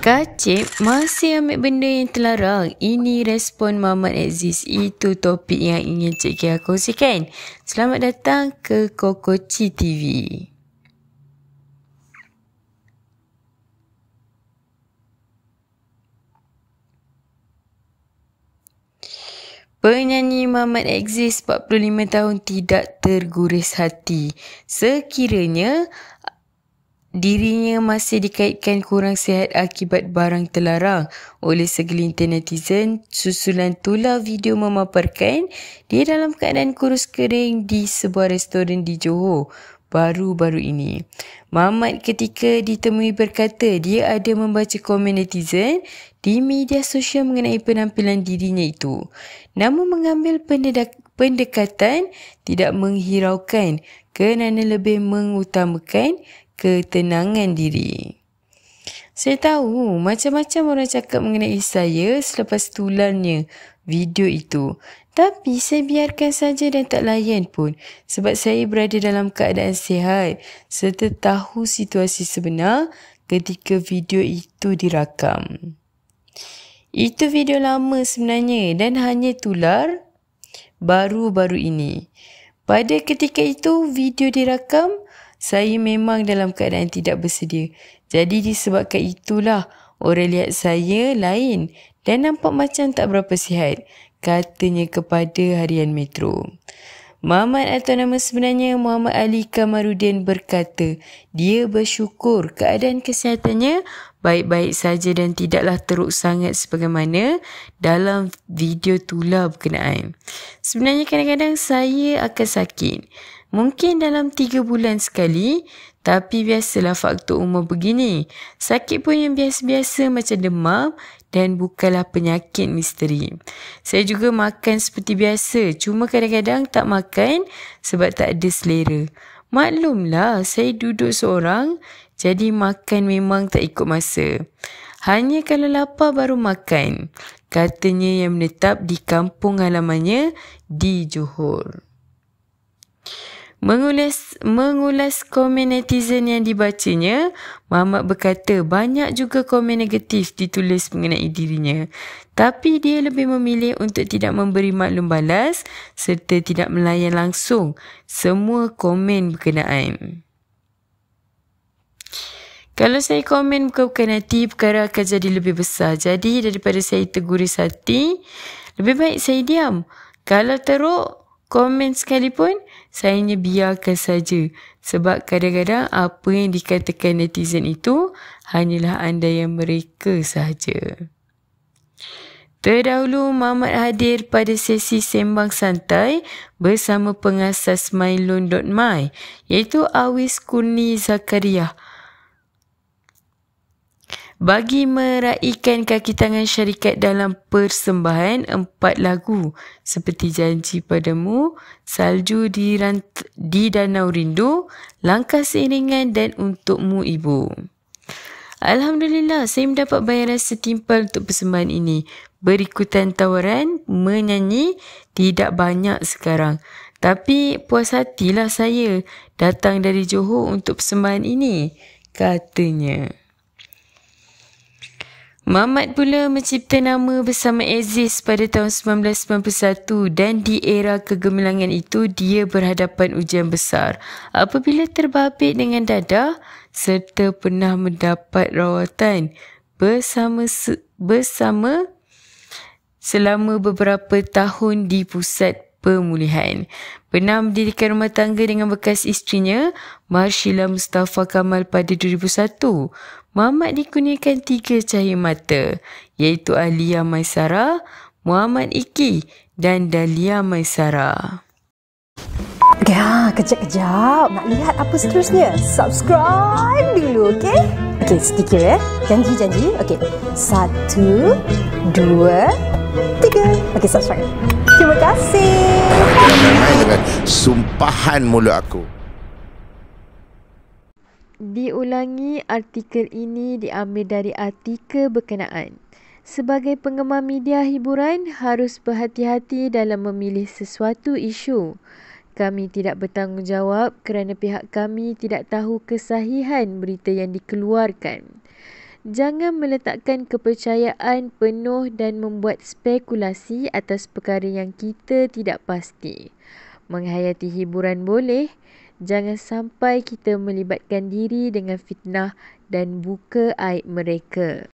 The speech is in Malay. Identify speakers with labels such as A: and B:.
A: Kacik masih ambil benda yang terlarang. Ini respon Mamat Exist. Itu topik yang ingin Cik Kia kongsikan. Selamat datang ke Kokoci TV. Penyanyi Mamat Exist 45 tahun tidak terguris hati. Sekiranya dirinya masih dikaitkan kurang sihat akibat barang terlarang oleh segelintir netizen susulan tular video memaparkan dia dalam keadaan kurus kering di sebuah restoran di Johor baru-baru ini. Mamat ketika ditemui berkata dia ada membaca komen netizen di media sosial mengenai penampilan dirinya itu. Namun mengambil pendedak- pendekatan tidak menghiraukan kerana lebih mengutamakan ketenangan diri. Saya tahu macam-macam orang cakap mengenai saya selepas tularnya video itu. Tapi saya biarkan saja dan tak layan pun sebab saya berada dalam keadaan sihat serta tahu situasi sebenar ketika video itu dirakam. Itu video lama sebenarnya dan hanya tular baru-baru ini. Pada ketika itu video dirakam, saya memang dalam keadaan tidak bersedia. Jadi disebabkan itulah orang lihat saya lain dan nampak macam tak berapa sihat, katanya kepada Harian Metro. Muhammad atau nama sebenarnya Muhammad Ali Kamarudin berkata, dia bersyukur keadaan kesihatannya baik-baik saja dan tidaklah teruk sangat sebagaimana dalam video tular berkenaan. Sebenarnya kadang-kadang saya akan sakit. Mungkin dalam 3 bulan sekali, tapi biasalah faktor umur begini. Sakit pun yang biasa-biasa macam demam dan bukanlah penyakit misteri. Saya juga makan seperti biasa, cuma kadang-kadang tak makan sebab tak ada selera. Maklumlah, saya duduk seorang, jadi makan memang tak ikut masa. Hanya kalau lapar baru makan. Katanya yang menetap di kampung halamannya di Johor. Mengulas, mengulas komen netizen yang dibacanya, Muhammad berkata banyak juga komen negatif ditulis mengenai dirinya. Tapi dia lebih memilih untuk tidak memberi maklum balas serta tidak melayan langsung semua komen berkenaan. Kalau saya komen bukan-bukan hati, perkara akan jadi lebih besar. Jadi daripada saya teguris hati, lebih baik saya diam. Kalau teruk, komen sekalipun, saya biarkan saja. Sebab kadang-kadang apa yang dikatakan netizen itu hanyalah anda yang mereka sahaja. Terdahulu, Mamat hadir pada sesi Sembang Santai bersama pengasas MyLoan.my iaitu Awis Kuni Zakariah. Zakaria bagi meraihkan kaki tangan syarikat dalam persembahan empat lagu seperti Janji Padamu, Salju di, Rant- di Danau Rindu, Langkah Seiringan dan Untukmu Ibu. Alhamdulillah, saya mendapat bayaran setimpal untuk persembahan ini. Berikutan tawaran, menyanyi tidak banyak sekarang. Tapi puas hatilah saya datang dari Johor untuk persembahan ini, katanya. Mamat pula mencipta nama bersama Aziz pada tahun 1991 dan di era kegemilangan itu dia berhadapan ujian besar. Apabila terbabit dengan dada serta pernah mendapat rawatan bersama bersama selama beberapa tahun di pusat pemulihan. Pernah mendirikan rumah tangga dengan bekas isterinya, Marshila Mustafa Kamal pada 2001. Muhammad dikurniakan tiga cahaya mata, iaitu Alia Maisara, Muhammad Iki dan Dalia Maisara.
B: Okay, ha, kejap-kejap. Nak lihat apa seterusnya? Subscribe dulu, okay? Okay, sedikit eh. Janji-janji. Okay, satu, dua, tiga. Okay, subscribe. Terima kasih.
A: dengan sumpahan mulut aku.
B: Diulangi artikel ini diambil dari artikel berkenaan. Sebagai penggemar media hiburan, harus berhati-hati dalam memilih sesuatu isu. Kami tidak bertanggungjawab kerana pihak kami tidak tahu kesahihan berita yang dikeluarkan jangan meletakkan kepercayaan penuh dan membuat spekulasi atas perkara yang kita tidak pasti. Menghayati hiburan boleh, jangan sampai kita melibatkan diri dengan fitnah dan buka aib mereka.